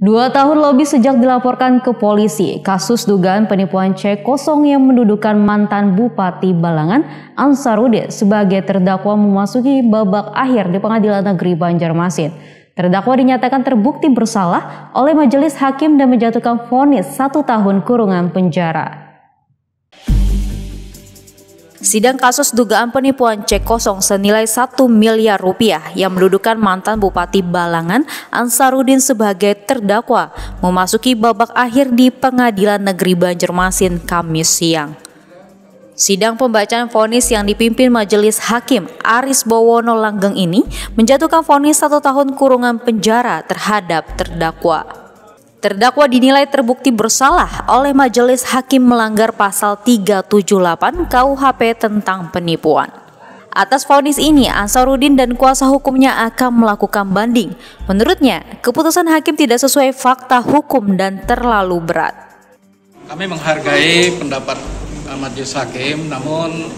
Dua tahun lebih sejak dilaporkan ke polisi, kasus dugaan penipuan cek kosong yang mendudukan mantan Bupati Balangan Ansarudin sebagai terdakwa memasuki babak akhir di Pengadilan Negeri Banjarmasin. Terdakwa dinyatakan terbukti bersalah oleh majelis hakim dan menjatuhkan vonis satu tahun kurungan penjara. Sidang kasus dugaan penipuan cek kosong senilai 1 miliar rupiah yang mendudukan mantan Bupati Balangan Ansarudin sebagai terdakwa memasuki babak akhir di Pengadilan Negeri Banjarmasin Kamis siang. Sidang pembacaan vonis yang dipimpin Majelis Hakim Aris Bowono Langgeng ini menjatuhkan vonis satu tahun kurungan penjara terhadap terdakwa. Terdakwa dinilai terbukti bersalah oleh majelis hakim melanggar pasal 378 KUHP tentang penipuan. Atas vonis ini, Ansarudin dan kuasa hukumnya akan melakukan banding. Menurutnya, keputusan hakim tidak sesuai fakta hukum dan terlalu berat. Kami menghargai pendapat eh, majelis hakim, namun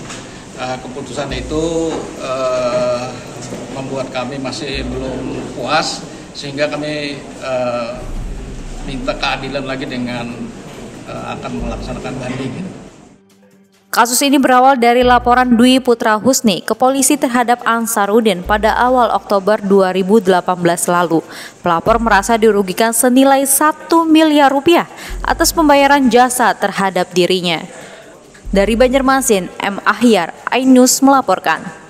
eh, keputusan itu eh, membuat kami masih belum puas sehingga kami minta keadilan lagi dengan uh, akan melaksanakan banding. Kasus ini berawal dari laporan Dwi Putra Husni ke polisi terhadap Ansarudin pada awal Oktober 2018 lalu. Pelapor merasa dirugikan senilai 1 miliar rupiah atas pembayaran jasa terhadap dirinya. Dari Banjarmasin, M. Ahyar, Ainus melaporkan.